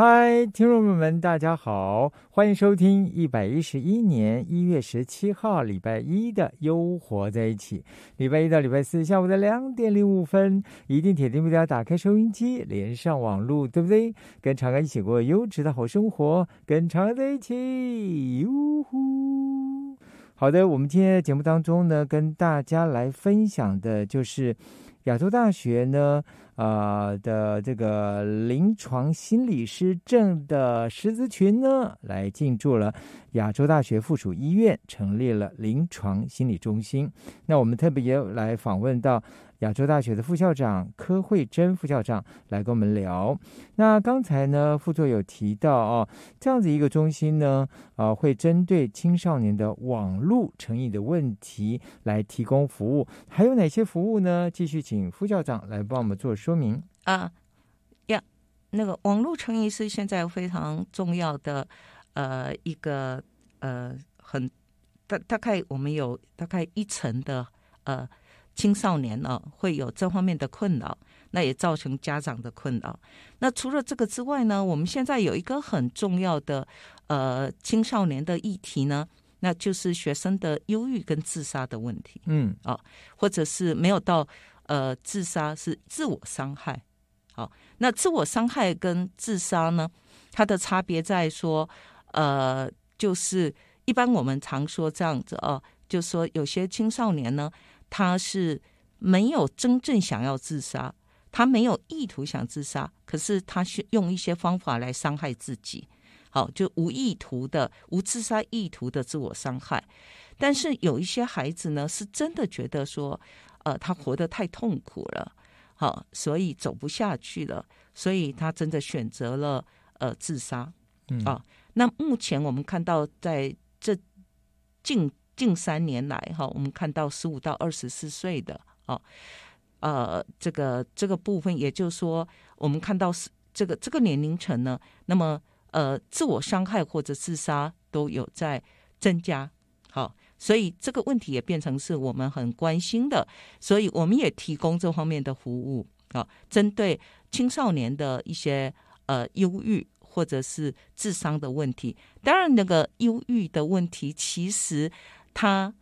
嗨，听众朋友们，大家好，欢迎收听一百一十一年一月十七号礼拜一的《优活在一起》。礼拜一到礼拜四下午的两点零五分，一定铁定不要打开收音机，连上网络，对不对？跟长安一起过优质的好生活，跟长安在一起，呜呼！好的，我们今天节目当中呢，跟大家来分享的就是亚洲大学呢。啊的这个临床心理师证的师资群呢，来进驻了亚洲大学附属医院，成立了临床心理中心。那我们特别来访问到。亚洲大学的副校长柯慧珍副校长来跟我们聊。那刚才呢，副座有提到哦，这样子一个中心呢，呃，会针对青少年的网络成瘾的问题来提供服务。还有哪些服务呢？继续请副校长来帮我们做说明啊。呀，那个网络成瘾是现在非常重要的，呃，一个呃，很大大概我们有大概一层的呃。青少年呢会有这方面的困扰，那也造成家长的困扰。那除了这个之外呢，我们现在有一个很重要的呃青少年的议题呢，那就是学生的忧郁跟自杀的问题。嗯，哦，或者是没有到呃自杀，是自我伤害。好，那自我伤害跟自杀呢，它的差别在说，呃，就是一般我们常说这样子哦，就说有些青少年呢。他是没有真正想要自杀，他没有意图想自杀，可是他是用一些方法来伤害自己，好，就无意图的、无自杀意图的自我伤害。但是有一些孩子呢，是真的觉得说，呃，他活得太痛苦了，好，所以走不下去了，所以他真的选择了呃自杀啊。那目前我们看到在这近。近三年来，哈，我们看到十五到二十四岁的啊，呃，这个这个部分，也就是说，我们看到是这个这个年龄层呢，那么呃，自我伤害或者自杀都有在增加，好，所以这个问题也变成是我们很关心的，所以我们也提供这方面的服务啊，针对青少年的一些呃忧郁或者是智商的问题，当然那个忧郁的问题其实。它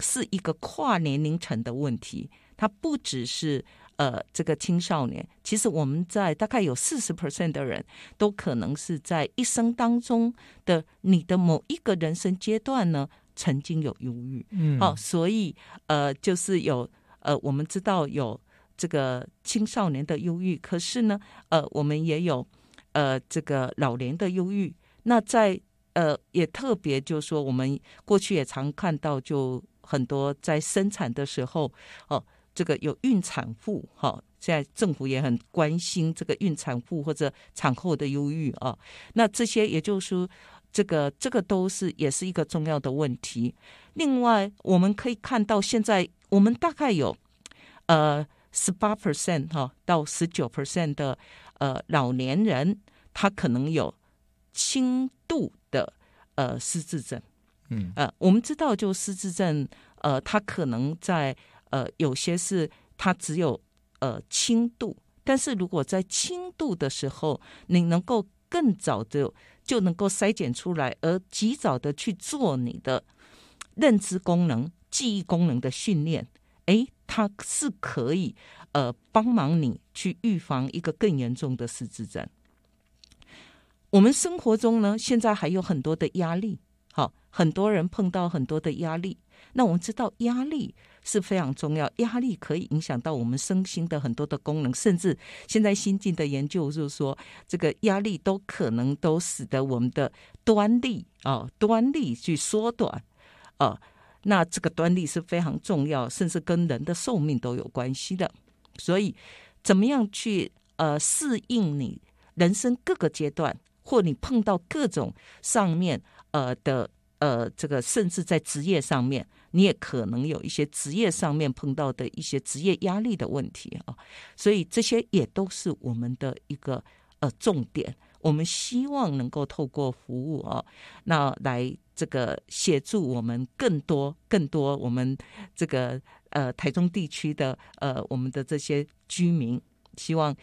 是一个跨年龄层的问题，它不只是呃这个青少年，其实我们在大概有四十 percent 的人都可能是在一生当中的你的某一个人生阶段呢曾经有忧郁，嗯，哦，所以呃就是有呃我们知道有这个青少年的忧郁，可是呢呃我们也有呃这个老年的忧郁，那在。呃，也特别就是说，我们过去也常看到，就很多在生产的时候，哦，这个有孕产妇，好，在政府也很关心这个孕产妇或者产后的忧郁啊。那这些，也就是说，这个这个都是也是一个重要的问题。另外，我们可以看到，现在我们大概有呃十八 percent 哈到十九 percent 的呃老年人，他可能有。轻度的呃，失智症，嗯呃，我们知道就失智症，呃，它可能在呃，有些是它只有呃轻度，但是如果在轻度的时候，你能够更早的就能够筛检出来，而及早的去做你的认知功能、记忆功能的训练，诶，它是可以呃，帮忙你去预防一个更严重的失智症。我们生活中呢，现在还有很多的压力，好，很多人碰到很多的压力。那我们知道压力是非常重要，压力可以影响到我们身心的很多的功能，甚至现在新进的研究就是说，这个压力都可能都使得我们的端粒啊端粒去缩短啊，那这个端粒是非常重要，甚至跟人的寿命都有关系的。所以，怎么样去呃适应你人生各个阶段？或你碰到各种上面呃的呃这个，甚至在职业上面，你也可能有一些职业上面碰到的一些职业压力的问题啊，所以这些也都是我们的一个呃重点。我们希望能够透过服务啊，那来这个协助我们更多更多我们这个呃台中地区的呃我们的这些居民，希望。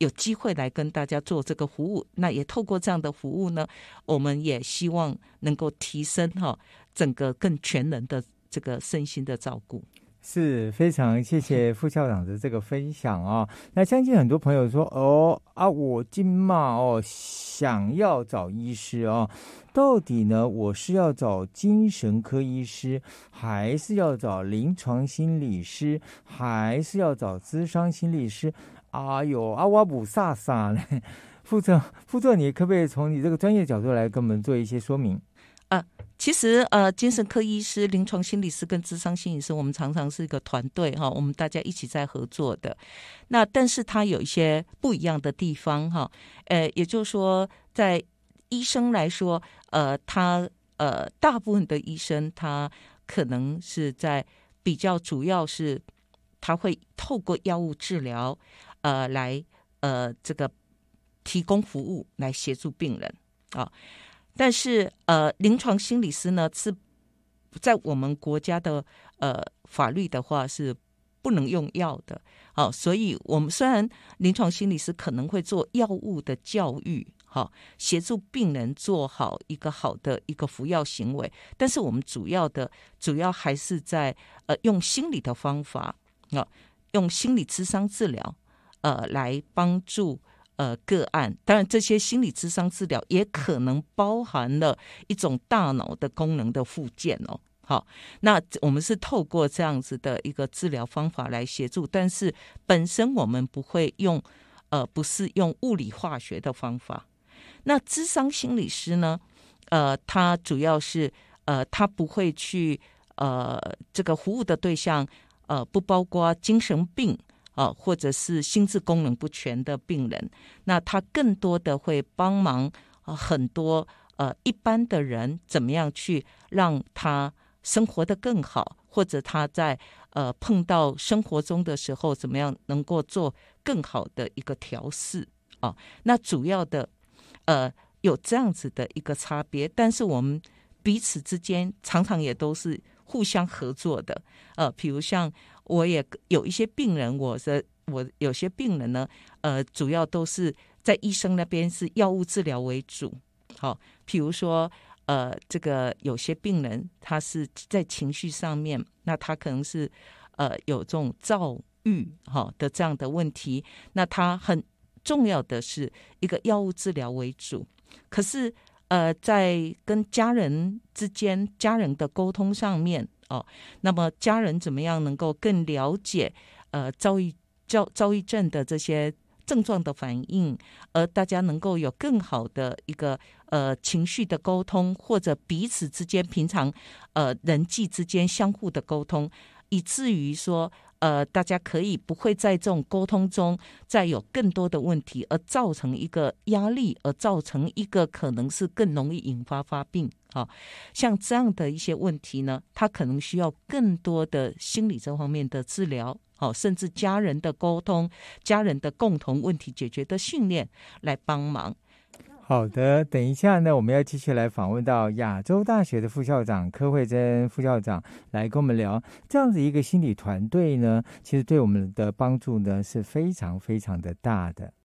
有机会来跟大家做这个服务，那也透过这样的服务呢，我们也希望能够提升哈整个更全能的这个身心的照顾。是非常谢谢 副校长的这个分享啊！那相信很多朋友说哦啊，我今嘛哦想要找医师哦，到底呢我是要找精神科医师，还是要找临床心理师，还是要找咨商心理师？哎呦，阿瓦普萨萨呢？副座副座，你可不可以从你这个专业角度来给我们做一些说明？啊，其实呃，精神科医师、临床心理师跟智商心理师，我们常常是一个团队哈，我们大家一起在合作的。那但是他有一些不一样的地方哈，呃，也就是说，在医生来说，呃，他呃，大部分的医生他可能是在比较主要是他会透过药物治疗呃来呃这个提供服务来协助病人啊。但是，呃，临床心理师呢是，在我们国家的呃法律的话是不能用药的。好，所以我们虽然临床心理师可能会做药物的教育，好，协助病人做好一个好的一个服药行为，但是我们主要的，主要还是在呃用心理的方法，啊，用心理智商治疗，呃，来帮助。呃，个案当然，这些心理智商治疗也可能包含了一种大脑的功能的附件哦。好，那我们是透过这样子的一个治疗方法来协助，但是本身我们不会用，呃，不是用物理化学的方法。那智商心理师呢，呃，他主要是，呃，他不会去，呃，这个服务的对象，呃，不包括精神病。啊，或者是心智功能不全的病人，那他更多的会帮忙，呃，很多呃一般的人怎么样去让他生活的更好，或者他在呃碰到生活中的时候怎么样能够做更好的一个调试啊？那主要的呃有这样子的一个差别，但是我们彼此之间常常也都是互相合作的，呃，比如像。我也有一些病人，我的我有些病人呢，呃，主要都是在医生那边是药物治疗为主，好，比如说，呃，这个有些病人他是在情绪上面，那他可能是呃有这种躁郁哈的这样的问题，那他很重要的是一个药物治疗为主，可是呃在跟家人之间家人的沟通上面。哦，那么家人怎么样能够更了解，呃，遭遇遭遭遇症的这些症状的反应，而大家能够有更好的一个呃情绪的沟通，或者彼此之间平常呃人际之间相互的沟通，以至于说。呃，大家可以不会在这种沟通中再有更多的问题，而造成一个压力，而造成一个可能是更容易引发发病啊。像这样的一些问题呢，他可能需要更多的心理这方面的治疗，哦，甚至家人的沟通、家人的共同问题解决的训练来帮忙。好的，等一下呢，我们要继续来访问到亚洲大学的副校长柯慧珍副校长，来跟我们聊这样子一个心理团队呢，其实对我们的帮助呢是非常非常的大的。